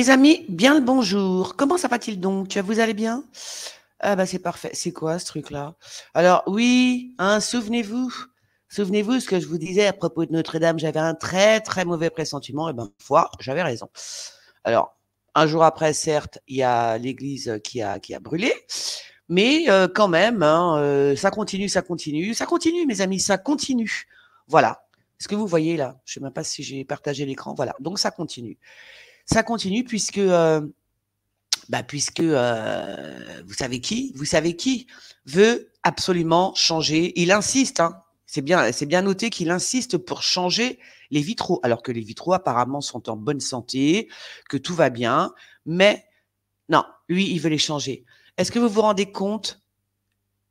Mes amis, bien le bonjour. Comment ça va-t-il donc Vous allez bien Ah bah c'est parfait. C'est quoi ce truc-là Alors oui, hein, souvenez-vous, souvenez-vous ce que je vous disais à propos de Notre-Dame. J'avais un très très mauvais pressentiment. Et eh ben foi, j'avais raison. Alors un jour après, certes, il y a l'Église qui a qui a brûlé. Mais euh, quand même, hein, euh, ça continue, ça continue, ça continue, mes amis, ça continue. Voilà. Ce que vous voyez là, je ne sais même pas si j'ai partagé l'écran. Voilà. Donc ça continue ça continue puisque, euh, bah, puisque euh, vous savez qui, vous savez qui veut absolument changer. Il insiste, hein. c'est bien, c'est bien noté qu'il insiste pour changer les vitraux, alors que les vitraux apparemment sont en bonne santé, que tout va bien, mais non, lui, il veut les changer. Est-ce que vous vous rendez compte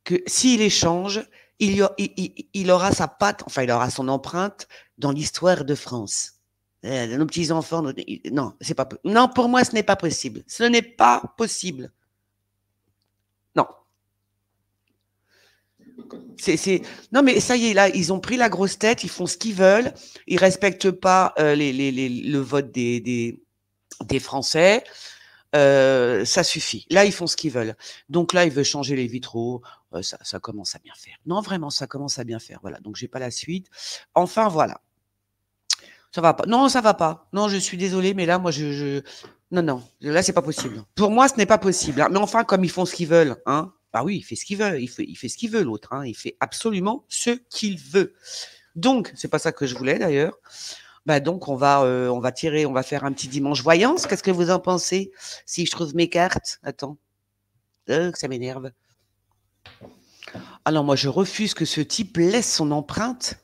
que s'il les change, il, y il aura sa patte, enfin, il aura son empreinte dans l'histoire de France euh, nos petits enfants, non, c'est pas, non, pour moi, ce n'est pas possible. Ce n'est pas possible. Non. C'est, non, mais ça y est, là, ils ont pris la grosse tête, ils font ce qu'ils veulent, ils respectent pas euh, les, les, les, le vote des, des, des Français. Euh, ça suffit. Là, ils font ce qu'ils veulent. Donc là, ils veulent changer les vitraux. Euh, ça, ça, commence à bien faire. Non, vraiment, ça commence à bien faire. Voilà. Donc, j'ai pas la suite. Enfin, voilà ça va pas. Non, ça va pas. Non, je suis désolé, mais là, moi, je, non, non, là, c'est pas possible. Pour moi, ce n'est pas possible. Hein. Mais enfin, comme ils font ce qu'ils veulent, hein. Bah oui, il fait ce qu'il veut. Il fait, il fait ce qu'il veut, l'autre. Hein. Il fait absolument ce qu'il veut. Donc, c'est pas ça que je voulais d'ailleurs. Bah donc, on va, euh, on va tirer, on va faire un petit dimanche voyance. Qu'est-ce que vous en pensez Si je trouve mes cartes, attends, euh, ça m'énerve. Alors moi, je refuse que ce type laisse son empreinte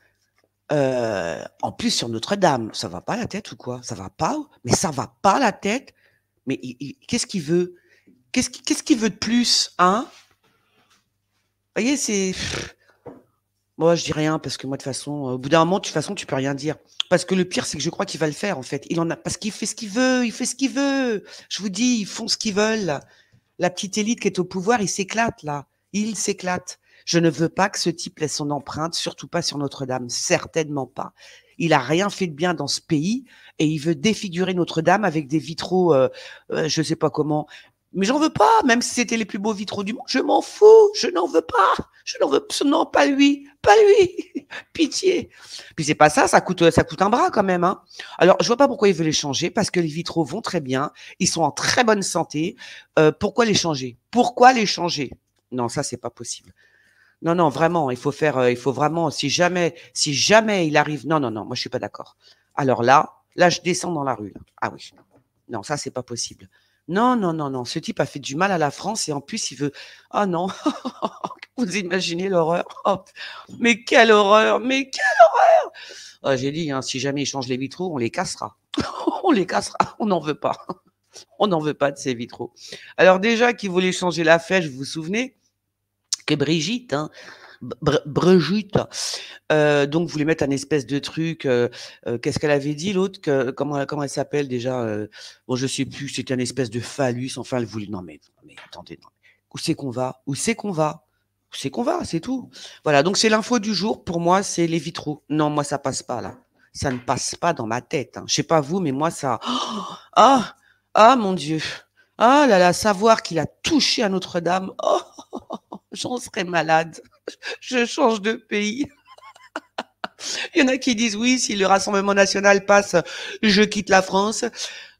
euh, en plus sur Notre-Dame, ça va pas la tête ou quoi Ça va pas Mais ça va pas la tête Mais qu'est-ce qu'il veut Qu'est-ce qu'il veut de plus, hein Vous voyez, c'est moi je dis rien parce que moi de toute façon, euh, au bout d'un moment, de toute façon, tu peux rien dire. Parce que le pire, c'est que je crois qu'il va le faire en fait. Il en a parce qu'il fait ce qu'il veut, il fait ce qu'il veut. Je vous dis, ils font ce qu'ils veulent. La petite élite qui est au pouvoir, il s'éclate, là. Il s'éclate. Je ne veux pas que ce type laisse son empreinte, surtout pas sur Notre-Dame, certainement pas. Il a rien fait de bien dans ce pays et il veut défigurer Notre-Dame avec des vitraux, je euh, ne euh, je sais pas comment. Mais j'en veux pas, même si c'était les plus beaux vitraux du monde, je m'en fous, je n'en veux pas, je n'en veux Non, pas lui, pas lui, pitié. Puis c'est pas ça, ça coûte, ça coûte un bras quand même. Hein. Alors je vois pas pourquoi il veut les changer, parce que les vitraux vont très bien, ils sont en très bonne santé. Euh, pourquoi les changer Pourquoi les changer Non, ça c'est pas possible. Non, non, vraiment, il faut faire, euh, il faut vraiment, si jamais, si jamais il arrive, non, non, non, moi je suis pas d'accord. Alors là, là je descends dans la rue. Ah oui, non, ça c'est pas possible. Non, non, non, non, ce type a fait du mal à la France et en plus il veut. Ah non, vous imaginez l'horreur. Oh, mais quelle horreur, mais quelle horreur. Oh, j'ai dit, hein, si jamais il change les vitraux, on les cassera. on les cassera, on n'en veut pas. on n'en veut pas de ces vitraux. Alors déjà, qui voulait changer la flèche, vous vous souvenez que Brigitte, hein. Brigitte. Euh, donc, voulez mettre un espèce de truc. Euh, euh, qu'est-ce qu'elle avait dit l'autre Comment, comment elle s'appelle déjà euh, Bon, je sais plus. C'était un espèce de phallus. Enfin, elle voulait. Non, mais, mais attendez. Où c'est qu'on va Où c'est qu'on va Où c'est qu'on va C'est tout. Voilà. Donc, c'est l'info du jour. Pour moi, c'est les vitraux. Non, moi, ça passe pas là. Ça ne passe pas dans ma tête. Hein. Je sais pas vous, mais moi, ça. Ah, ah, mon Dieu. Ah là là, savoir qu'il a touché à Notre-Dame. Oh, oh, oh, j'en serais malade. Je change de pays. Il y en a qui disent oui, si le Rassemblement national passe, je quitte la France.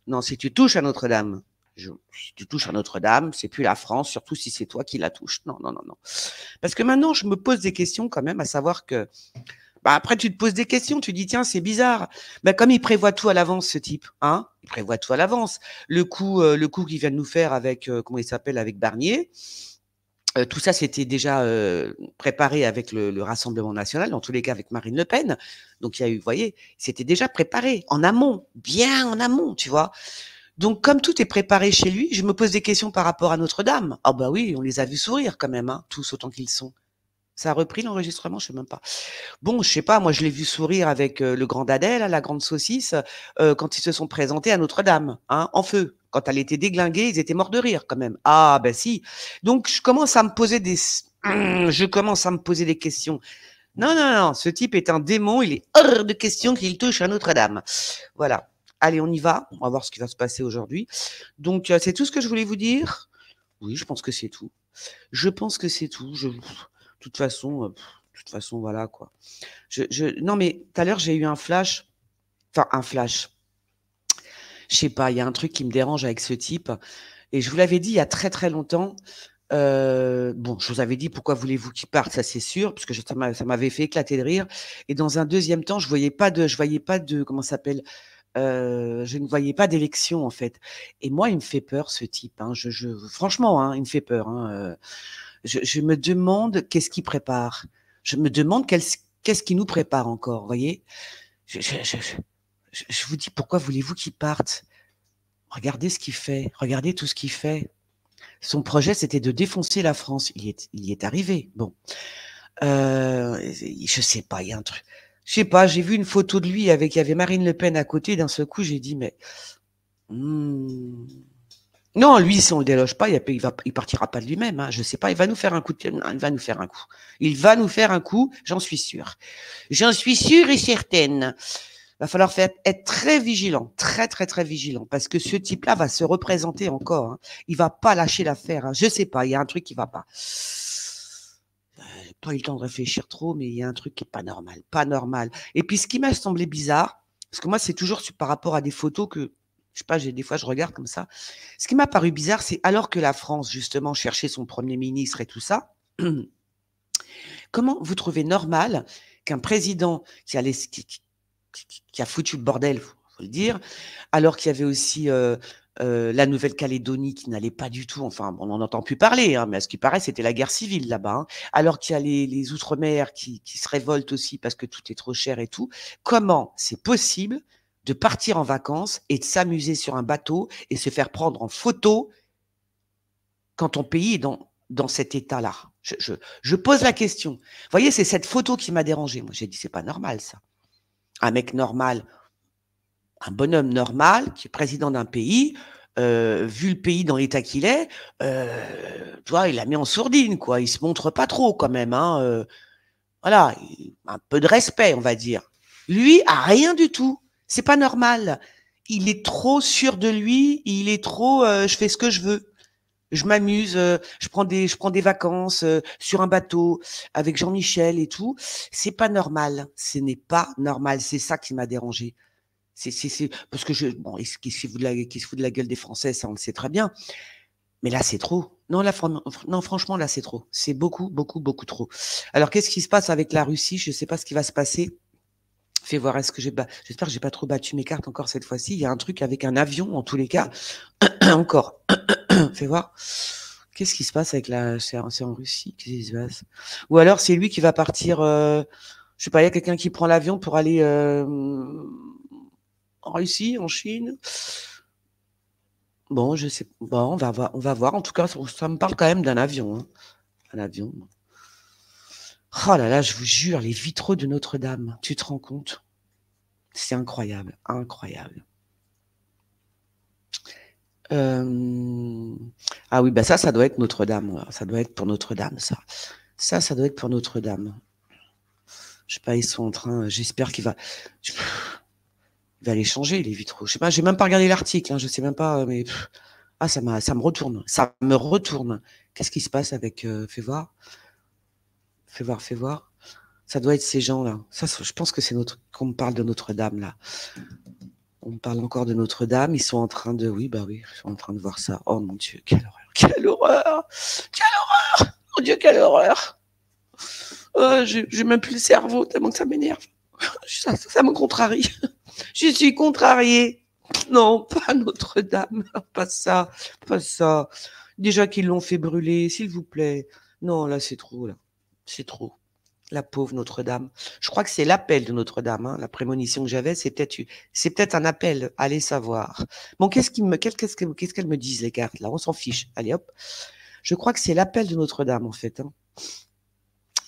Non, si tu touches à Notre-Dame, si tu touches à Notre-Dame, c'est plus la France, surtout si c'est toi qui la touches. Non, non, non, non. Parce que maintenant, je me pose des questions quand même, à savoir que, bah, après, tu te poses des questions, tu dis, tiens, c'est bizarre. Bah, comme il prévoit tout à l'avance, ce type, hein, il prévoit tout à l'avance. Le coup, euh, le coup qu'il vient de nous faire avec, euh, comment il s'appelle, avec Barnier, euh, tout ça, c'était déjà euh, préparé avec le, Rassemblement national, dans tous les cas avec Marine Le Pen. Donc, il y a eu, vous voyez, c'était déjà préparé en amont, bien en amont, tu vois. Donc, comme tout est préparé chez lui, je me pose des questions par rapport à Notre-Dame. Ah oh, bah oui, on les a vus sourire quand même, hein, tous autant qu'ils sont. Ça a repris l'enregistrement, je sais même pas. Bon, je sais pas, moi je l'ai vu sourire avec euh, le grand Adèle, hein, la grande saucisse, euh, quand ils se sont présentés à Notre-Dame, hein, en feu. Quand elle était déglinguée, ils étaient morts de rire quand même. Ah ben si. Donc je commence à me poser des, je commence à me poser des questions. Non non non, ce type est un démon, il est hors de questions, qu'il touche à Notre-Dame. Voilà. Allez, on y va. On va voir ce qui va se passer aujourd'hui. Donc euh, c'est tout ce que je voulais vous dire. Oui, je pense que c'est tout. Je pense que c'est tout. Je de toute façon, euh, toute façon, voilà quoi. Je, Non, mais tout à l'heure, j'ai eu un flash. Enfin, un flash. Je sais pas, il y a un truc qui me dérange avec ce type. Et je vous l'avais dit il y a très très longtemps. Euh, bon, je vous avais dit pourquoi voulez-vous qu'il parte, ça c'est sûr, parce que ça m'avait fait éclater de rire. Et dans un deuxième temps, je voyais pas de, je voyais pas de, comment s'appelle, euh, je ne voyais pas d'élection en fait. Et moi, il me fait peur ce type. Hein. Je, franchement, hein, il me fait peur. Hein, je, me demande qu'est-ce qu'il prépare. Je me demande qu'est-ce qu'il qui nous prépare encore, voyez. Je, vous dis pourquoi voulez-vous qu'il parte Regardez ce qu'il fait, regardez tout ce qu'il fait. Son projet, c'était de défoncer la France. Il y est, il est arrivé. Bon, euh, je sais pas, il y a un truc. Je sais pas, j'ai vu une photo de lui avec, il y avait Marine Le Pen à côté. D'un seul coup, j'ai dit mais. Hmm. Non, lui, si on le déloge pas, il, ne il partira pas de lui-même. Hein. Je sais pas, il va nous faire un coup. Il va nous faire un coup. Il va nous faire un coup. J'en suis sûre. J'en suis sûre et certaine. va falloir être très vigilant, très très très vigilant, parce que ce type-là va se représenter encore. Hein. Il va pas lâcher l'affaire. Je hein. Je sais pas, il y a un truc qui va pas. Euh, pas eu le temps de réfléchir trop, mais il y a un truc qui est pas normal, pas normal. Et puis ce qui m'a semblé bizarre, parce que moi c'est toujours par rapport à des photos que je sais pas, des fois, je regarde comme ça. Ce qui m'a paru bizarre, c'est alors que la France, justement, cherchait son Premier ministre et tout ça, comment vous trouvez normal qu'un président qui a, qui, a foutu le bordel, faut, faut le dire, alors qu'il y avait aussi euh, euh, la Nouvelle-Calédonie qui n'allait pas du tout, enfin on n'en entend plus parler, hein, mais à ce qui paraît c'était la guerre civile là-bas, hein. alors qu'il y a les, Outre-mer qui, se révoltent aussi parce que tout est trop cher et tout, comment c'est possible de partir en vacances et de s'amuser sur un bateau et se faire prendre en photo quand ton pays est dans, dans cet état-là. Je, je, pose la question. Vous voyez, c'est cette photo qui m'a dérangé. Moi, j'ai dit, c'est pas normal, ça. Un mec normal, un bonhomme normal, qui est président d'un pays, euh, vu le pays dans l'état qu'il est, euh, tu vois, il l'a mis en sourdine, quoi. Il se montre pas trop, quand même. Hein, euh, voilà, un peu de respect, on va dire. Lui a rien du tout. C'est pas normal. Il est trop sûr de lui, il est trop euh, je fais ce que je veux. Je m'amuse, euh, je prends des je prends des vacances euh, sur un bateau avec Jean-Michel et tout. C'est pas normal. Ce n'est pas normal, c'est ça qui m'a dérangé. C'est c'est parce que je bon, qui se fout de la qui se fout de la gueule des Français, ça on le sait très bien. Mais là, c'est trop. Non, là, non, franchement, là, c'est trop. C'est beaucoup, beaucoup, beaucoup trop. Alors, qu'est-ce qui se passe avec la Russie Je ne sais pas ce qui va se passer fais voir est-ce que j'ai j'espère que j'ai pas trop battu mes cartes encore cette fois-ci. Il y a un truc avec un avion en tous les cas. encore. fais voir. Qu'est-ce qui se passe avec la c'est en Russie qui se passe Ou alors c'est lui qui va partir euh... je sais pas, il y a quelqu'un qui prend l'avion pour aller euh, en Russie, en Chine. Bon, je sais. Bon, on va voir. On va voir. En tout cas, ça me parle quand même d'un avion. Hein. Un avion. Oh là là, je vous jure, les vitraux de Notre-Dame, tu te rends compte C'est incroyable, incroyable. Euh, ah oui, bah ça, ça doit être Notre-Dame. Ça doit être pour Notre-Dame, ça. Ça, ça doit être pour Notre-Dame. Je sais pas, ils sont en train. J'espère qu'il va. Il va les changer, les vitraux. Je sais pas, j'ai même pas regardé l'article, Je hein. je sais même pas, euh, mais. Ah, ça, ça me retourne. Ça me retourne. Qu'est-ce qui se passe avec. Euh, fais voir fais voir, fais voir. Ça doit être ces gens-là. Ça, je pense que c'est notre. Qu'on me parle de Notre-Dame là. On parle encore de Notre-Dame. Ils sont en train de. Oui, bah oui, ils sont en train de voir ça. Oh mon Dieu, quelle horreur Quelle horreur Quelle horreur Mon Dieu, quelle horreur euh, Je J'ai même plus le cerveau tellement que ça m'énerve. Ça, ça me contrarie. Je suis contrariée. Non, pas Notre-Dame, pas ça, pas ça. Déjà qu'ils l'ont fait brûler, s'il vous plaît. Non, là, c'est trop, là c'est trop. La pauvre Notre-Dame. Je crois que c'est l'appel de Notre-Dame. Hein, la prémonition que j'avais, c'est peut-être un appel. Allez savoir. Bon, qu'est-ce qu'elles me, qu'est-ce me disent les cartes là On s'en fiche. Allez hop. Je crois que c'est l'appel de Notre-Dame en fait. Hein.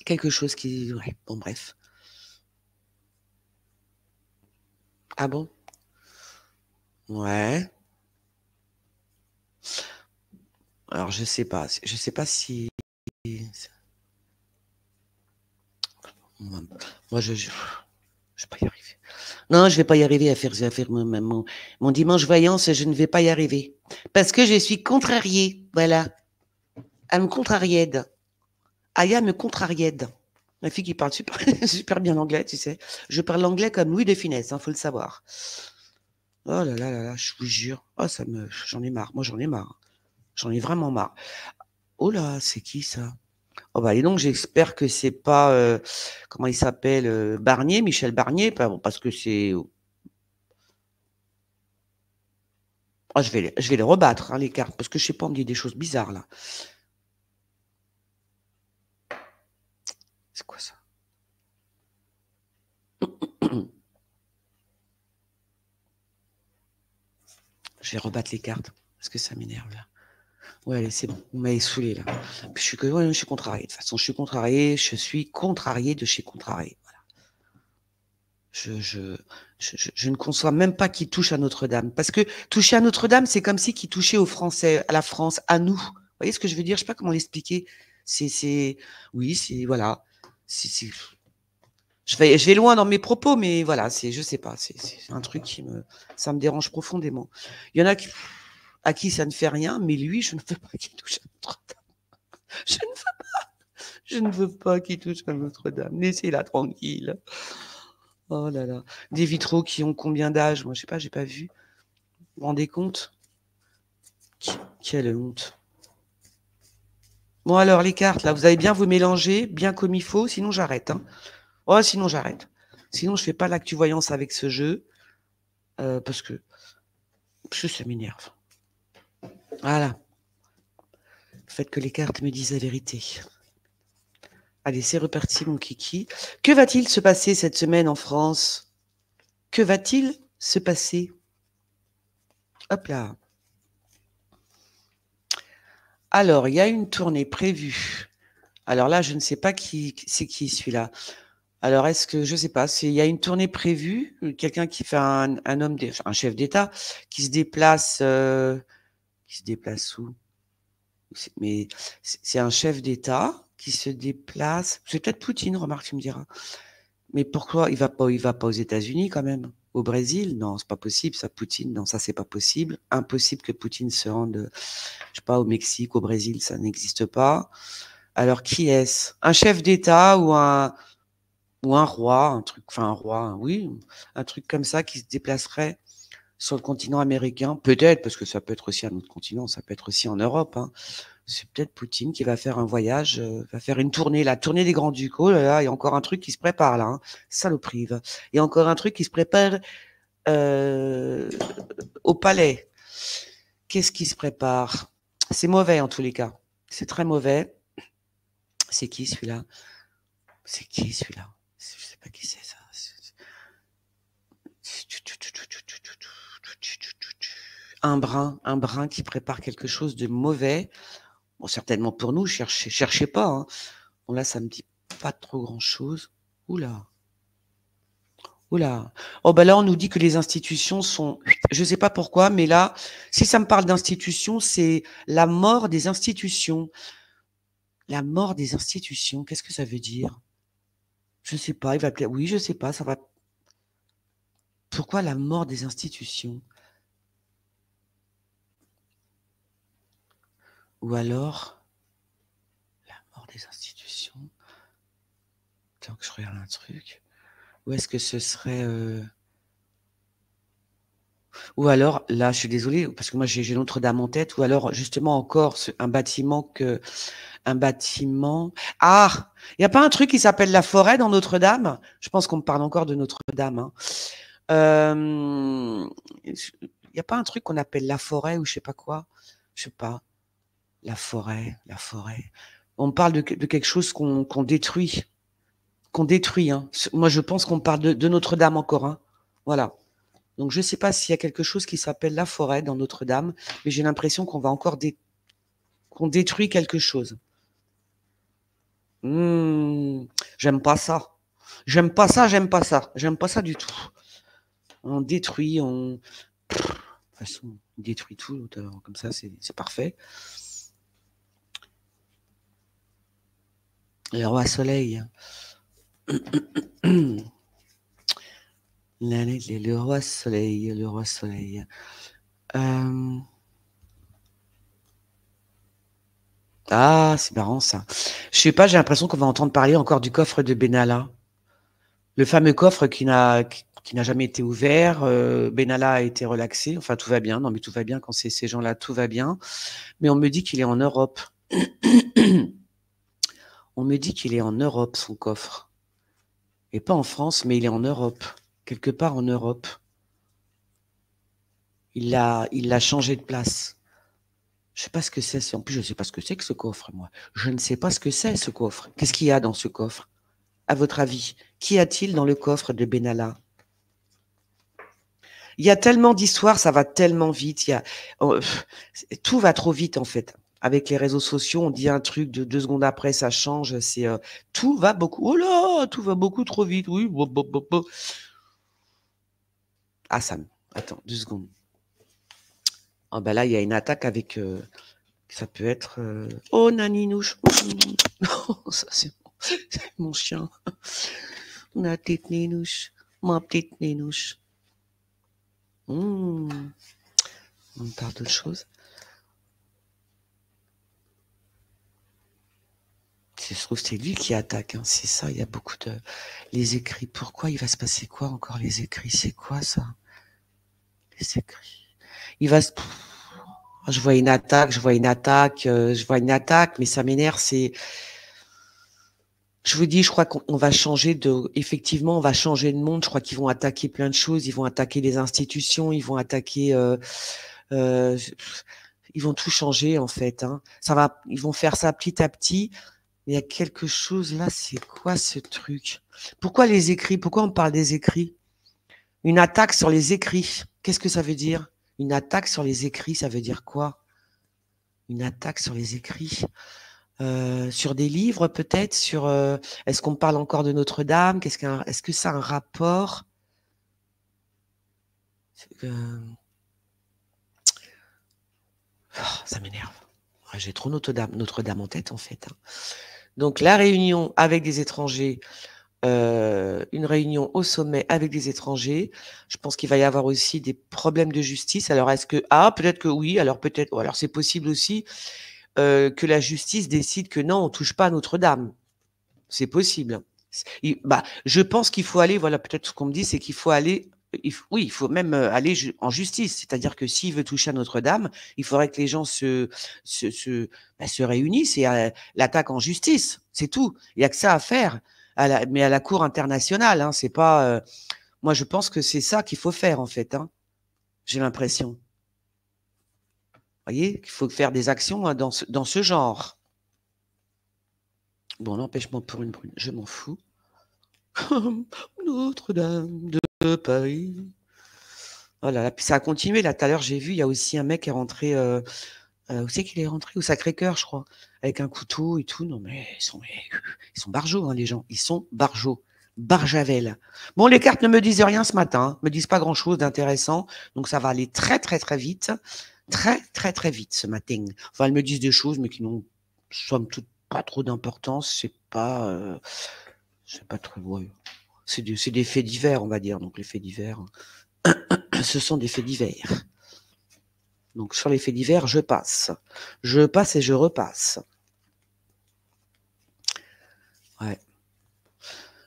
Quelque chose qui, bon bref. Ah bon Ouais. Alors je sais pas. Je sais pas si. Moi, je ne vais pas y arriver. Non, je ne vais pas y arriver à faire, faire mon, dimanche voyance, je ne vais pas y arriver. Parce que je suis contrariée, voilà. Elle me contrariède. Aya me contrariède. Ma fille qui parle super, bien l'anglais, tu sais. Je parle l'anglais comme Louis de Finesse, hein, il faut le savoir. Oh là là là là, je vous jure. Oh, ça me, j'en ai marre. Moi, j'en ai marre. J'en ai vraiment marre. Oh là, c'est qui ça et oh, bah, donc, j'espère que c'est pas euh, comment il s'appelle euh, Barnier, Michel Barnier, parce que c'est. Oh. Ah, je vais je vais rebattre hein, les cartes parce que je sais pas, on dit des choses bizarres là. C'est quoi ça Je vais rebattre les cartes parce que ça m'énerve là ouais, allez, c'est bon, vous m'avez saoulé là. je suis, ouais, je suis contrarié. De toute façon, je suis contrarié, je suis contrarié de chez contrarié. Voilà. Je, je, je, ne conçois même pas qu'il touche à Notre-Dame. Parce que toucher à Notre-Dame, c'est comme si qu'il touchait aux Français, à la France, à nous. Vous voyez ce que je veux dire Je ne sais pas comment l'expliquer. C'est, oui, c'est, voilà. C'est, je vais, je vais loin dans mes propos, mais voilà, c'est, je sais pas, c'est un truc qui me, ça me dérange profondément. Il y en a qui, à qui ça ne fait rien, mais lui, je ne veux pas qu'il touche à Notre-Dame. Je ne veux pas. Je ne veux pas qu'il touche à Notre-Dame. Laissez-la tranquille. Oh là là. Des vitraux qui ont combien d'âge Moi, je sais pas, je n'ai pas vu. Vous vous rendez compte Quelle honte. Bon, alors, les cartes, là, vous allez bien vous mélanger, bien comme il faut, sinon j'arrête. Hein. Oh, sinon j'arrête. Sinon, je ne fais pas l'actu-voyance avec ce jeu, euh, parce que ça m'énerve. Voilà. Faites que les cartes me disent la vérité. Allez, c'est reparti, mon kiki. Que va-t-il se passer cette semaine en France Que va-t-il se passer Hop là. Alors, il y a une tournée prévue. Alors là, je ne sais pas qui c'est qui celui-là. Alors, est-ce que je ne sais pas Il y a une tournée prévue. Quelqu'un qui fait un, homme, un chef d'État, qui se déplace. Euh, qui se déplace où Mais c'est un chef d'État qui se déplace. C'est peut-être Poutine, remarque, tu me diras. Mais pourquoi il va pas Il va pas aux États-Unis quand même Au Brésil Non, c'est pas possible. Ça, Poutine, non, ça c'est pas possible. Impossible que Poutine se rende, je sais pas, au Mexique, au Brésil, ça n'existe pas. Alors qui est-ce Un chef d'État ou un ou un roi, un truc, enfin un roi, oui, un truc comme ça qui se déplacerait sur le continent américain, peut-être, parce que ça peut être aussi un autre continent, ça peut être aussi en Europe. Hein. C'est peut-être Poutine qui va faire un voyage, euh, va faire une tournée, la tournée des Grands Ducos. Oh là il y a encore un truc qui se prépare là, le hein. saloprive. Il y a encore un truc qui se prépare euh, au palais. Qu'est-ce qui se prépare C'est mauvais en tous les cas. C'est très mauvais. C'est qui celui-là C'est qui celui-là Je sais pas qui c'est. un brin, un brin qui prépare quelque chose de mauvais. Bon, certainement pour nous, cherchez, cherchez pas. Hein. Bon, là, ça me dit pas trop grand chose. Oula. Oula. Oh, ben là, on nous dit que les institutions sont, je sais pas pourquoi, mais là, si ça me parle d'institutions, c'est la mort des institutions. La mort des institutions, qu'est-ce que ça veut dire? Je sais pas, il va oui, je sais pas, ça va. Pourquoi la mort des institutions? ou alors la mort des institutions, tant que je regarde un truc, ou est-ce que ce serait... Euh, ou alors, là, je suis désolée, parce que moi j'ai Notre-Dame en tête, ou alors justement encore un bâtiment que... Un bâtiment... Ah Il n'y a pas un truc qui s'appelle la forêt dans Notre-Dame Je pense qu'on me parle encore de Notre-Dame. Hein. Euh, il n'y a pas un truc qu'on appelle la forêt ou je sais pas quoi. Je sais pas la forêt, la forêt. On parle de, quelque chose qu'on détruit, qu'on détruit. Hein. Moi, je pense qu'on parle de, Notre-Dame encore. Hein. Voilà. Donc, je ne sais pas s'il y a quelque chose qui s'appelle la forêt dans Notre-Dame, mais j'ai l'impression qu'on va encore détruire qu'on détruit quelque chose. Hmm, j'aime pas ça. J'aime pas ça, j'aime pas ça. J'aime pas ça du tout. On détruit, on. on détruit tout. Comme ça, c'est parfait. le roi soleil. le roi soleil, le roi soleil. Ah, c'est marrant ça. Je sais pas, j'ai l'impression qu'on va entendre parler encore du coffre de Benalla. Le fameux coffre qui n'a qui n'a jamais été ouvert. Euh, Benalla a été relaxé. Enfin, tout va bien. Non, mais tout va bien quand c'est ces gens-là, tout va bien. Mais on me dit qu'il est en Europe. On me dit qu'il est en Europe, son coffre. Et pas en France, mais il est en Europe, quelque part en Europe. Il l'a il l'a changé de place. Je sais pas ce que c'est. En plus, je ne sais pas ce que c'est que ce coffre, moi. Je ne sais pas ce que c'est, ce coffre. Qu'est-ce qu'il y a dans ce coffre À votre avis, qu'y a-t-il dans le coffre de Benalla il y a tellement d'histoires, ça va tellement vite. Il y a, oh, tout va trop vite en fait avec les réseaux sociaux, on dit un truc, de deux secondes après, ça change. C'est euh, tout va beaucoup. Oh là, tout va beaucoup trop vite. Oui, bo, Ah, Sam, attends, deux secondes. Ah, bah là, il y a une attaque avec. Euh, ça peut être. Euh, oh, naninouche. ça, c'est mon, mon chien. Ma petite ninouche. Ma petite ninouche. Mmh. On parle d'autre chose. c'est lui qui attaque. Hein. C'est ça, il y a beaucoup de... Les écrits, pourquoi il va se passer quoi encore les écrits C'est quoi ça Les écrits. Il va se... Je vois une attaque, je vois une attaque, euh, je vois une attaque, mais ça m'énerve, c'est... Je vous dis, je crois qu'on va changer de... Effectivement, on va changer de monde. Je crois qu'ils vont attaquer plein de choses. Ils vont attaquer les institutions, ils vont attaquer... Euh, euh, ils vont tout changer en fait. Hein. Ça va, ils vont faire ça petit à petit il y a quelque chose là, c'est quoi ce truc Pourquoi les écrits Pourquoi on parle des écrits Une attaque sur les écrits, qu'est-ce que ça veut dire Une attaque sur les écrits, ça veut dire quoi Une attaque sur les écrits euh, sur des livres peut-être, sur euh, est-ce qu'on parle encore de Notre-Dame, qu'est-ce qu'un, est-ce que ça a un rapport euh, oh, Ça m'énerve. J'ai trop Notre-Dame, Notre-Dame en tête en fait. Hein. Donc la réunion avec des étrangers, euh, une réunion au sommet avec des étrangers. Je pense qu'il va y avoir aussi des problèmes de justice. Alors est-ce que ah peut-être que oui, alors peut-être alors c'est possible aussi euh, que la justice décide que non, on touche pas à Notre-Dame. C'est possible. bah, je pense qu'il faut aller, voilà, peut-être ce qu'on me dit, c'est qu'il faut aller oui, il faut même aller en justice. C'est-à-dire que s'il veut toucher à Notre-Dame, il faudrait que les gens se, se, se, bah, réunissent et l'attaque l'attaquent en justice. C'est tout. Il n'y a que ça à faire. À la, mais à la Cour internationale, hein, c'est pas. moi, je pense que c'est ça qu'il faut faire, en fait. Hein, j'ai l'impression. Vous voyez qu'il faut faire des actions hein, dans, ce, dans ce genre. Bon, l'empêchement pour une brune, je m'en fous. Notre-Dame de de Paris. Oh puis ça a continué. Là, tout à l'heure, j'ai vu, il y a aussi un mec qui est rentré. Euh, euh, où c'est qu'il est rentré Au Sacré-Cœur, je crois. Avec un couteau et tout. Non, mais ils sont, ils sont barjots, hein, les gens. Ils sont barjots. Barjavel. Bon, les cartes ne me disent rien ce matin. ne hein. me disent pas grand-chose d'intéressant. Donc, ça va aller très, très, très vite. Très, très, très vite ce matin. Enfin, elles me disent des choses, mais qui n'ont, somme pas trop d'importance. C'est pas. Euh, c'est pas très. Ouais c'est des, faits divers, on va dire. Donc les faits divers, hein. ce sont des faits divers. Donc sur les faits divers, je passe. Je passe et je repasse. Ouais.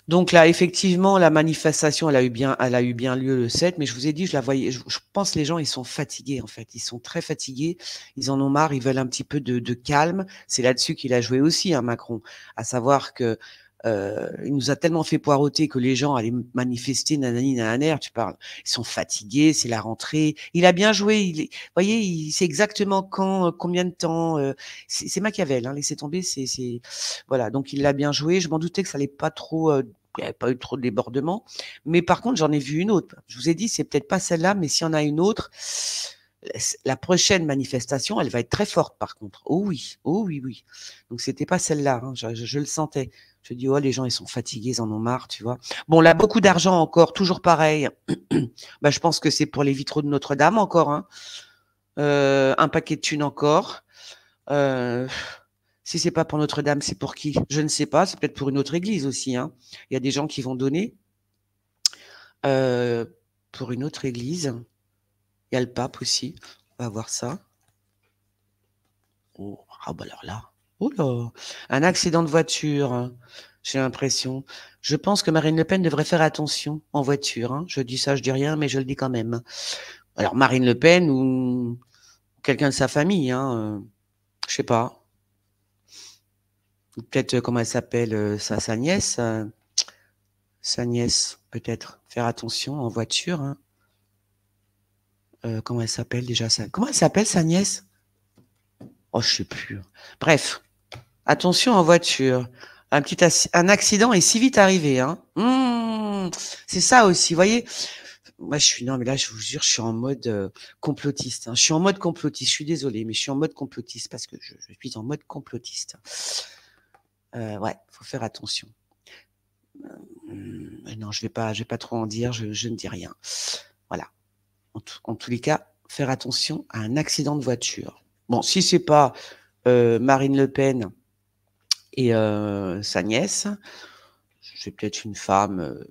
Donc là, effectivement, la manifestation, elle a eu bien, elle a eu bien lieu le 7, mais je vous ai dit, je la voyais, je, pense que les gens, ils sont fatigués, en fait. Ils sont très fatigués. Ils en ont marre. Ils veulent un petit peu de, calme. C'est là-dessus qu'il a joué aussi, hein, Macron. À savoir que, euh, il nous a tellement fait poireauter que les gens allaient manifester, nanani, tu parles. Ils sont fatigués, c'est la rentrée. Il a bien joué. Il voyez, il sait exactement quand, euh, combien de temps. Euh, c'est Machiavel, hein, laissez tomber. C'est, voilà. Donc il l'a bien joué. Je m'en doutais que ça allait pas trop. n'y euh, avait pas eu trop de débordement Mais par contre, j'en ai vu une autre. Je vous ai dit, c'est peut-être pas celle-là, mais s'il y en a une autre, la prochaine manifestation, elle va être très forte par contre. Oh oui, oh oui, oui. Donc c'était pas celle-là, hein. je, je, je, le sentais. Je dis, oh, les gens, ils sont fatigués, ils en ont marre, tu vois. Bon, là, beaucoup d'argent encore, toujours pareil. Bah, je pense que c'est pour les vitraux de Notre-Dame encore. Hein. Euh, un paquet de thunes encore. Si euh, si c'est pas pour Notre-Dame, c'est pour qui Je ne sais pas. C'est peut-être pour une autre église aussi. Hein. Il y a des gens qui vont donner euh, pour une autre église. Il y a le pape aussi. On va voir ça. Oh, ah, bah, alors là là, un accident de voiture, j'ai l'impression. Je pense que Marine Le Pen devrait faire attention en voiture. Hein. Je dis ça, je dis rien, mais je le dis quand même. Alors Marine Le Pen ou quelqu'un de sa famille, hein, ne euh, je sais pas. Peut-être euh, comment elle s'appelle, euh, sa, nièce. sa nièce, peut-être. Faire attention en voiture. Hein. comment elle s'appelle déjà ça Comment elle s'appelle sa nièce Oh, je sais plus. Bref, Attention en voiture. Un petit un accident est si vite arrivé. Hein. Mmh, c'est ça aussi. Vous voyez, moi je suis non mais là je vous jure je suis en mode euh, complotiste hein. je suis en mode complotiste je suis désolée mais je suis en mode complotiste parce que je, suis en mode complotiste euh, ouais faut faire attention mmh, non je vais pas je vais pas trop en dire je, ne dis rien voilà en, en, tous les cas faire attention à un accident de voiture bon si c'est pas euh, Marine Le Pen et sa nièce. C'est peut-être une femme,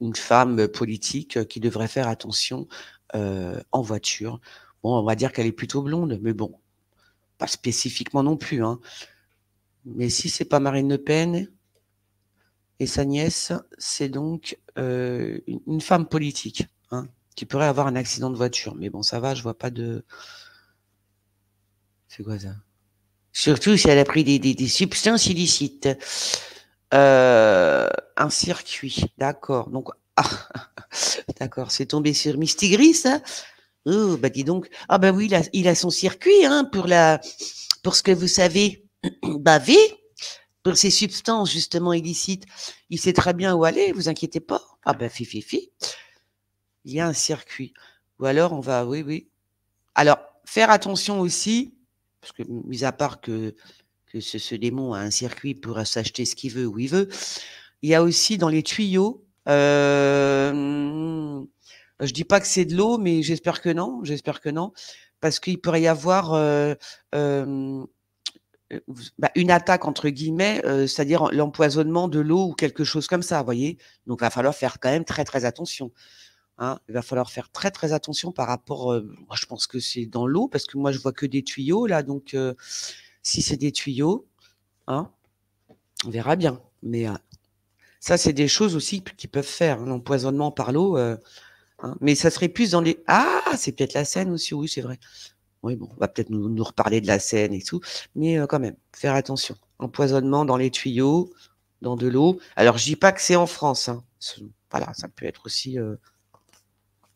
une, femme politique qui devrait faire attention en voiture. Bon, on va dire qu'elle est plutôt blonde, mais bon, pas spécifiquement non plus. Hein. Mais si c'est pas Marine Le Pen et sa nièce, c'est donc une, femme politique hein, qui pourrait avoir un accident de voiture. Mais bon, ça va, je vois pas de. C'est quoi ça Surtout si elle a pris des, des, substances illicites. Euh, un circuit, d'accord. Donc, ah, d'accord, c'est tombé sur Gris, ça hein. Oh, bah dis donc. Ah bah oui, il a, il a son circuit hein, pour, la, pour ce que vous savez baver, pour ces substances justement illicites. Il sait très bien où aller, vous inquiétez pas. Ah bah fi, fi, fi. Il y a un circuit. Ou alors on va, oui, oui. Alors, faire attention aussi parce que mis à part que, ce, démon a un circuit pour s'acheter ce qu'il veut où il veut, il y a aussi dans les tuyaux, je euh, je dis pas que c'est de l'eau, mais j'espère que non, j'espère que non, parce qu'il pourrait y avoir euh, euh, bah, une attaque entre guillemets, c'est-à-dire l'empoisonnement de l'eau ou quelque chose comme ça, vous voyez. Donc, il va falloir faire quand même très très attention. Hein, il va falloir faire très très attention par rapport. Euh, moi, je pense que c'est dans l'eau parce que moi, je vois que des tuyaux là. Donc, euh, si c'est des tuyaux, hein, on verra bien. Mais euh, ça, c'est des choses aussi qui peuvent faire hein, l'empoisonnement par l'eau. mais ça serait plus dans les. Ah, c'est peut-être la Seine aussi. Oui, c'est vrai. Oui, bon, on va peut-être nous, reparler de la Seine et tout. Mais quand même, faire attention. Empoisonnement dans les tuyaux, dans de l'eau. Alors, je dis pas que c'est en France. Voilà, ça peut être aussi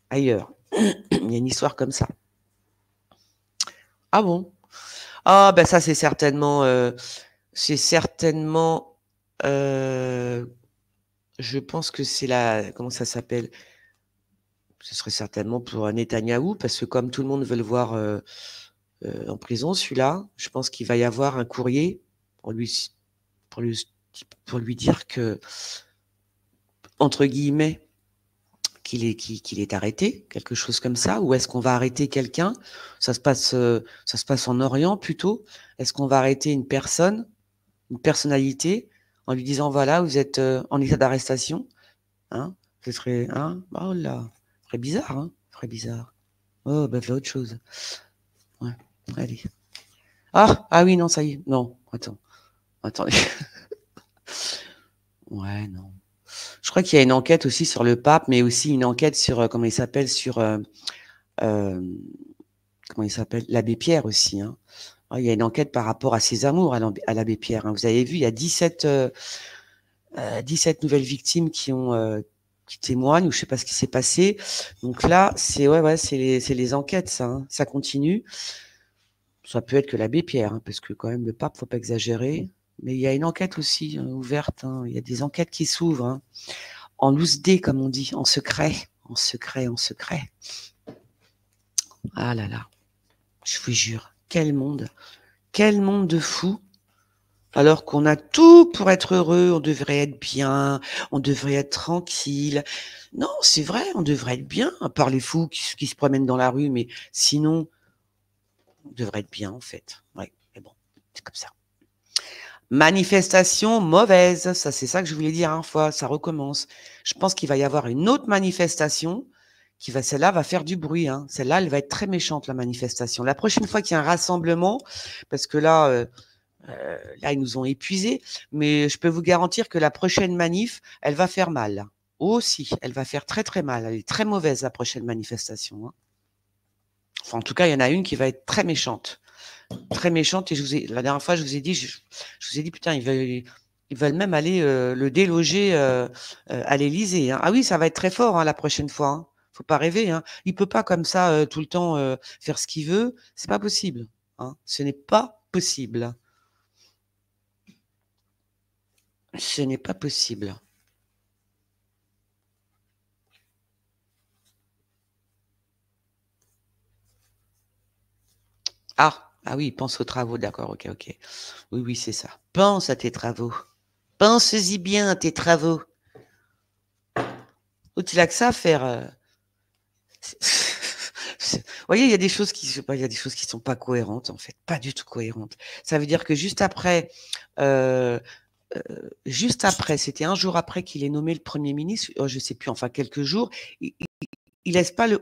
ailleurs. Il y a une histoire comme ça. Ah bon Ah ben ça c'est certainement, euh, c'est certainement, euh, je pense que c'est la, comment ça s'appelle Ce serait certainement pour Netanyahou parce que comme tout le monde veut le voir euh, en prison, celui-là, je pense qu'il va y avoir un courrier pour lui, pour lui, pour lui dire que entre guillemets qu'il est, arrêté, quelque chose comme ça, ou est-ce qu'on va arrêter quelqu'un Ça se passe, euh, ça se passe en Orient plutôt. Est-ce qu'on va arrêter une personne, une personnalité, en lui disant voilà, vous êtes euh, en état d'arrestation Hein Ce serait, hein oh là, bizarre, hein bizarre. Oh, ben fais autre chose. Ouais, allez. Ah, ah oui, non, ça y est, non, attends, attendez. ouais, non. Je crois qu'il y a une enquête aussi sur le pape, mais aussi une enquête sur, euh, comment il s'appelle, sur, euh, euh, comment il s'appelle, l'abbé Pierre aussi. Hein. Ah, il y a une enquête par rapport à ses amours à l'abbé Pierre. Hein. Vous avez vu, il y a 17, 17 nouvelles victimes qui ont témoignent ou je ne sais pas ce qui s'est passé. Donc là, c'est ouais, ouais, c'est les, enquêtes, ça, hein. ça continue. Ça peut être que l'abbé Pierre, parce que quand même le pape, faut pas exagérer mais il y a une enquête aussi euh, ouverte. Hein. Il y a des enquêtes qui s'ouvrent hein. en loose comme on dit, en secret, en secret, en secret. Ah là là, je vous jure, quel monde, quel monde de fous. Alors qu'on a tout pour être heureux, on devrait être bien, on devrait être tranquille. Non, c'est vrai, on devrait être bien, à part les fous qui, se promènent dans la rue, mais sinon, on devrait être bien en fait. Oui, mais bon, c'est comme ça. Manifestation mauvaise, ça c'est ça que je voulais dire un hein, fois, ça recommence. Je pense qu'il va y avoir une autre manifestation qui va, celle-là va faire du bruit. Hein. Celle-là, elle va être très méchante la manifestation. La prochaine fois qu'il y a un rassemblement, parce que là, euh, euh, là ils nous ont épuisés, mais je peux vous garantir que la prochaine manif, elle va faire mal. Aussi, elle va faire très très mal. Elle est très mauvaise la prochaine manifestation. Hein. Enfin, en tout cas, il y en a une qui va être très méchante très méchante. Et la dernière fois, je vous ai dit, je, vous ai dit, putain, ils veulent, même aller euh, le déloger euh, euh, à l'Élysée. Hein. Ah oui, ça va être très fort hein, la prochaine fois. ne hein. Faut pas rêver. Il Il peut pas comme ça tout le temps faire ce qu'il veut. C'est pas possible. Ce n'est pas possible. Ce n'est pas possible. Ah. Ah oui, pense aux travaux, d'accord, ok, ok. Oui, oui, c'est ça. Pense à tes travaux. Pense-y bien à tes travaux. Ou tu n'as que ça à faire. Euh. Vous voyez, il y a des choses qui, ne il y des choses qui sont pas cohérentes en fait, pas du tout cohérentes. Ça veut dire que juste après, euh, euh, juste après, c'était un jour après qu'il ait nommé le premier ministre, oh, je ne sais plus, enfin quelques jours. Il, il laisse pas le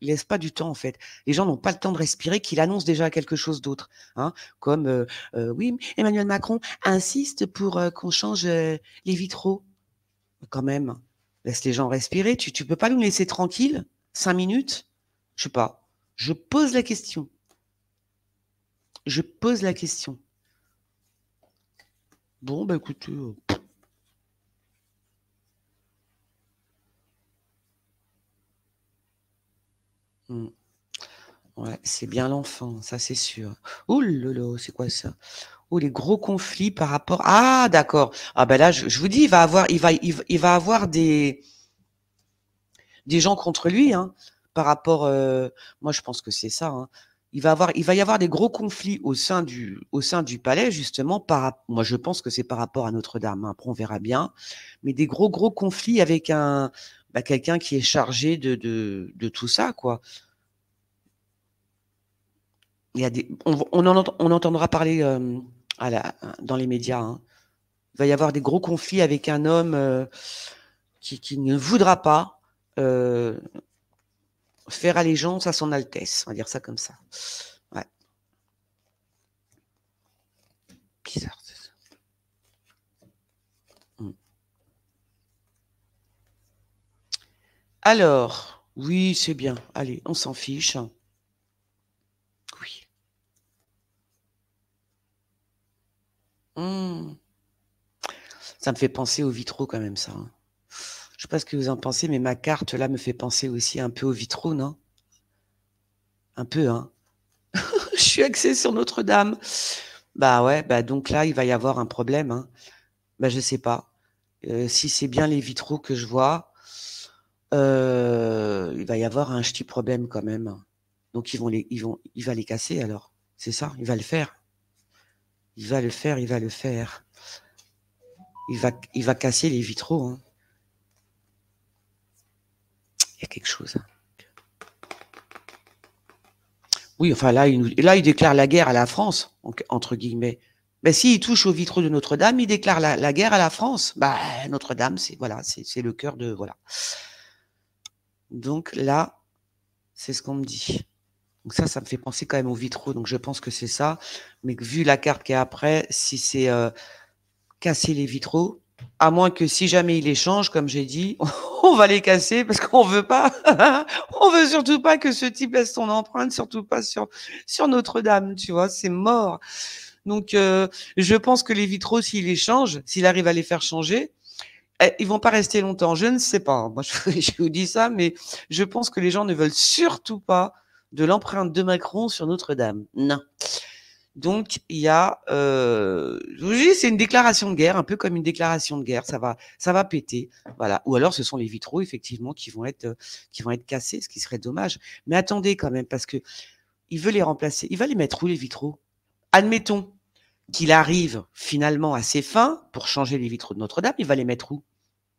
il laisse pas du temps en fait. Les gens n'ont pas le temps de respirer, qu'il annonce déjà quelque chose d'autre, hein. comme euh, euh, oui, Emmanuel Macron insiste pour euh, qu'on change les vitraux. Quand même, laisse les gens respirer. Tu tu peux pas nous laisser tranquille cinq minutes Je sais pas. Je pose la question. Je pose la question. Bon ben écoute. Mmh. Ouais, c'est bien l'enfant, ça c'est sûr. Ouh c'est quoi ça Oh les gros conflits par rapport. Ah d'accord. Ah ben là, je, vous dis, il va avoir, il va, il, va avoir des des gens contre lui, hein, par rapport. Euh, moi, je pense que c'est ça. Hein. Il va avoir, il va y avoir des gros conflits au sein du, au sein du palais justement. Par, moi, je pense que c'est par rapport à Notre-Dame. Hein. après, on verra bien. Mais des gros gros conflits avec un bah, quelqu'un qui est chargé de, tout ça, quoi. Il y on, entendra parler euh, à dans les médias. Hein. Il va y avoir des gros conflits avec un homme euh, qui, ne voudra pas euh, faire allégeance à son Altesse. On va dire ça comme ça. Ouais. Bizarre. Alors, oui, c'est bien. Allez, on s'en fiche. Oui. Hmm. Ça me fait penser aux vitraux quand même, ça. Je hein. Je sais pas ce que vous en pensez, mais ma carte là me fait penser aussi un peu aux vitraux, non Un peu, hein Je suis axée sur Notre-Dame. Bah ouais, bah donc là, il va y avoir un problème. Hein. Bah je sais pas. Euh, si c'est bien les vitraux que je vois, euh, il va y avoir un petit problème quand même. Donc ils vont les, ils vont, il va les casser alors. C'est ça, il va le faire. Il va le faire, il va le faire. Il va, il va casser les vitraux. Hein. Il y a quelque chose. Hein. Oui, enfin là, il, là, il déclare la guerre à la France, entre guillemets. Mais s'il touche aux vitraux de Notre-Dame, il déclare la, guerre à la France. Bah, Notre-Dame, c'est voilà, c'est le cœur de voilà. Donc là, c'est ce qu'on me dit. Donc ça, ça me fait penser quand même aux vitraux. Donc je pense que c'est ça. Mais vu la carte qui est après, si c'est euh, casser les vitraux, à moins que si jamais il change, comme j'ai dit, on va les casser parce qu'on veut pas, on veut surtout pas que ce type laisse son empreinte, surtout pas sur, sur Notre-Dame, tu vois, c'est mort. Donc, euh, je pense que les vitraux, s'il change, s'il arrive à les faire changer, eh, ils vont pas rester longtemps. Je ne sais pas. Moi, je, vous dis ça, mais je pense que les gens ne veulent surtout pas de l'empreinte de Macron sur Notre-Dame. Non. Donc il y a, euh, vous dis, c'est une déclaration de guerre, un peu comme une déclaration de guerre. Ça va, ça va péter, voilà. Ou alors ce sont les vitraux effectivement qui vont être, qui vont être cassés, ce qui serait dommage. Mais attendez quand même parce que il veut les remplacer. Il va les mettre où les vitraux Admettons qu'il arrive finalement à ses fins pour changer les vitraux de Notre-Dame. Il va les mettre où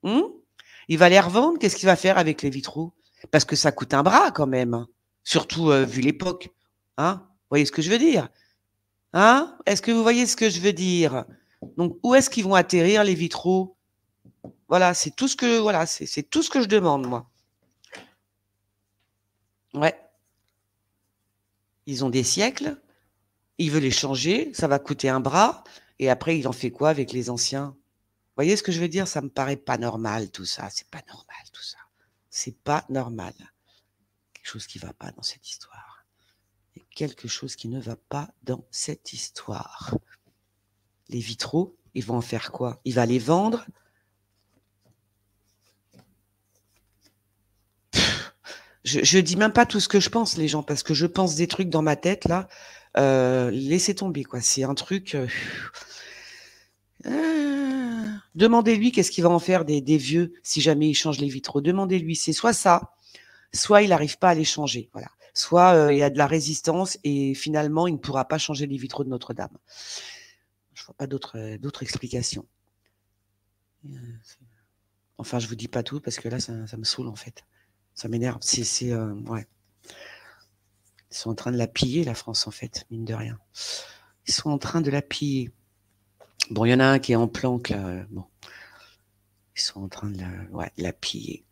Hmm? il va les revendre. Qu'est-ce qu'il va faire avec les vitraux Parce que ça coûte un bras quand même. Surtout euh, vu l'époque. Hein vous voyez ce que je veux dire Hein Est-ce que vous voyez ce que je veux dire Donc, où est-ce qu'ils vont atterrir les vitraux Voilà, c'est tout ce que voilà, c'est tout ce que je demande moi. Ouais. Ils ont des siècles. Il veut les changer. Ça va coûter un bras. Et après, il en fait quoi avec les anciens vous voyez ce que je veux dire Ça me paraît pas normal tout ça. C'est pas normal tout ça. C'est pas normal. Quelque chose qui va pas dans cette histoire. Et quelque chose qui ne va pas dans cette histoire. Les vitraux, ils vont en faire quoi Il va les vendre je, ne dis même pas tout ce que je pense, les gens, parce que je pense des trucs dans ma tête là. Euh, laissez tomber quoi. C'est un truc. Euh, Demandez-lui qu'est-ce qu'il va en faire des, vieux si jamais il change les vitraux. Demandez-lui. C'est soit ça, soit il n'arrive pas à les changer. Voilà. Soit euh, il y a de la résistance et finalement il ne pourra pas changer les vitraux de Notre-Dame. Je ne vois pas d'autres explication. Euh, explications. Euh, enfin, je vous dis pas tout parce que là, ça, me saoule en fait. Ça m'énerve. C'est ouais. Ils sont en train de la piller la France en fait, mine de rien. Ils sont en train de la piller. Bon, il y en a un qui est en planque, Ils sont en train de la, piller.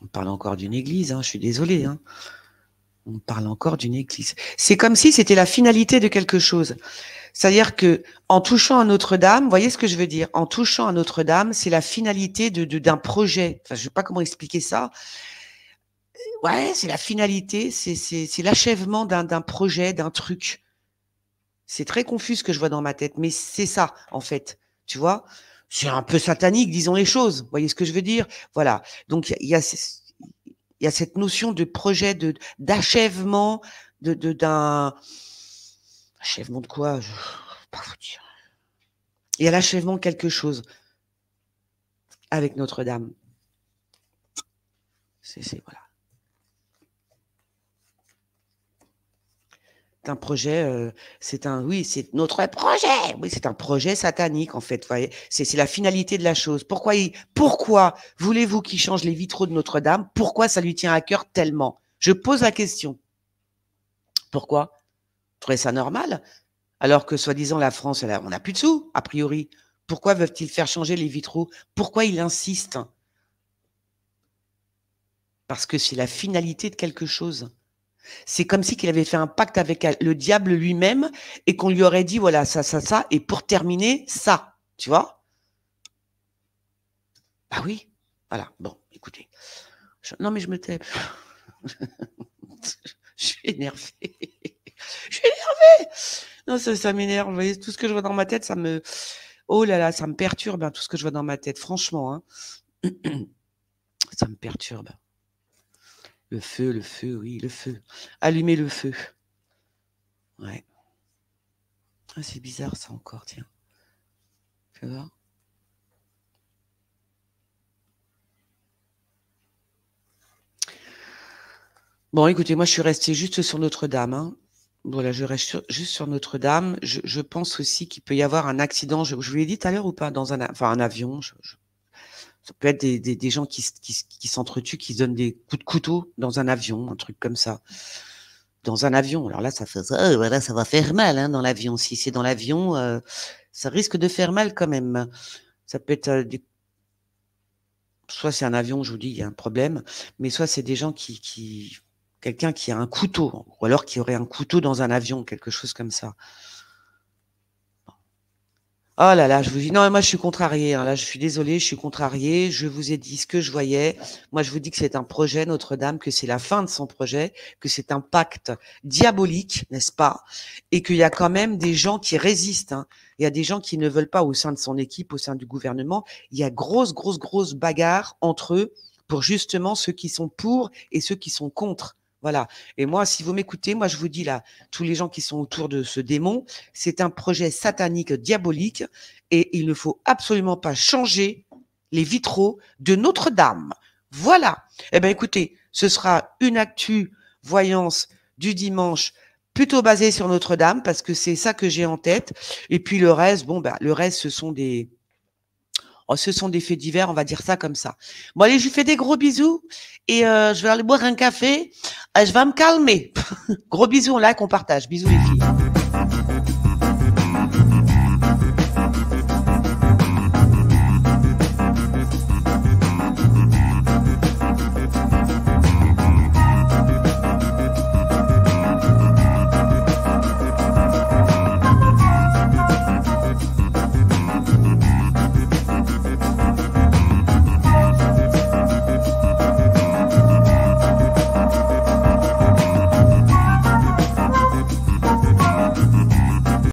On parle encore d'une église, hein, je suis désolé. Hein. On parle encore d'une église. C'est comme si c'était la finalité de quelque chose. C'est-à-dire que en touchant à Notre-Dame, vous voyez ce que je veux dire En touchant à Notre-Dame, c'est la finalité d'un projet. je ne sais pas comment expliquer ça, ouais, c'est la finalité, c'est l'achèvement d'un projet, d'un truc. C'est très confus ce que je vois dans ma tête, mais c'est ça en fait. Tu vois, c'est un peu satanique, disons les choses. Vous voyez ce que je veux dire Voilà. Donc il y a, y a cette notion de projet, d'achèvement, de d'un achèvement de quoi je... Il y a l'achèvement quelque chose avec Notre-Dame. C'est voilà. un projet, euh, c'est un, oui, c'est notre projet. Oui, c'est un projet satanique en fait. C'est la finalité de la chose. Pourquoi, pourquoi voulez-vous qu'il change les vitraux de Notre-Dame Pourquoi ça lui tient à cœur tellement Je pose la question. Pourquoi Vous trouvez ça normal Alors que soi-disant la France, on n'a plus de sous a priori. Pourquoi veulent-ils faire changer les vitraux Pourquoi ils insistent Parce que c'est la finalité de quelque chose. C'est comme si qu'il avait fait un pacte avec le diable lui-même et qu'on lui aurait dit voilà ça ça ça et pour terminer ça, tu vois Ah oui, voilà. Bon, écoutez, non mais je me tais. je suis énervée. je suis énervée. Non, ça, m'énerve. Vous voyez, tout ce que je vois dans ma tête, ça me. Oh là là, ça me perturbe, hein, tout ce que je vois dans ma tête, franchement. Hein. ça me perturbe. Le feu, le feu, oui, le feu. Allumez le feu. Ouais. Ah, c'est bizarre ça encore, tiens. Tu vois Bon, écoutez, moi je suis restée juste sur Notre-Dame. Hein. Voilà, je reste juste sur Notre-Dame. Je, pense aussi qu'il peut y avoir un accident. Je, vous l'ai dit tout à l'heure ou pas Dans un, enfin, un avion, ça peut être des, gens qui, s'entretuent, qui se donnent des coups de couteau dans un avion, un truc comme ça. Dans un avion. Alors là, ça fait ça, euh, ça va faire mal hein, dans l'avion. Si c'est dans l'avion, euh, ça risque de faire mal quand même. Ça peut être euh, soit c'est un avion, je vous dis, il y a un problème, mais soit c'est des gens qui, qui... quelqu'un qui a un couteau, ou alors qui aurait un couteau dans un avion, quelque chose comme ça. Oh là là, je vous dis, non, moi je suis contrarié. Hein. là, je suis désolé, je suis contrarié. Je vous ai dit ce que je voyais. Moi, je vous dis que c'est un projet Notre-Dame, que c'est la fin de son projet, que c'est un pacte diabolique, n'est-ce pas Et qu'il y a quand même des gens qui résistent. Hein. Il y a des gens qui ne veulent pas au sein de son équipe, au sein du gouvernement. Il y a grosse, grosse, grosse bagarre entre eux pour justement ceux qui sont pour et ceux qui sont contre. Voilà. Et moi, si vous m'écoutez, moi, je vous dis là, tous les gens qui sont autour de ce démon, c'est un projet satanique, diabolique, et il ne faut absolument pas changer les vitraux de Notre-Dame. Voilà. Eh bien, écoutez, ce sera une actu voyance du dimanche plutôt basée sur Notre-Dame, parce que c'est ça que j'ai en tête. Et puis le reste, bon, bah, le reste, ce sont des, Oh, ce sont des faits divers, on va dire ça comme ça. Bon, allez, je lui fais des gros bisous et euh, je vais aller boire un café. Euh, je vais me calmer. gros bisous, là on partage. Bisous les filles.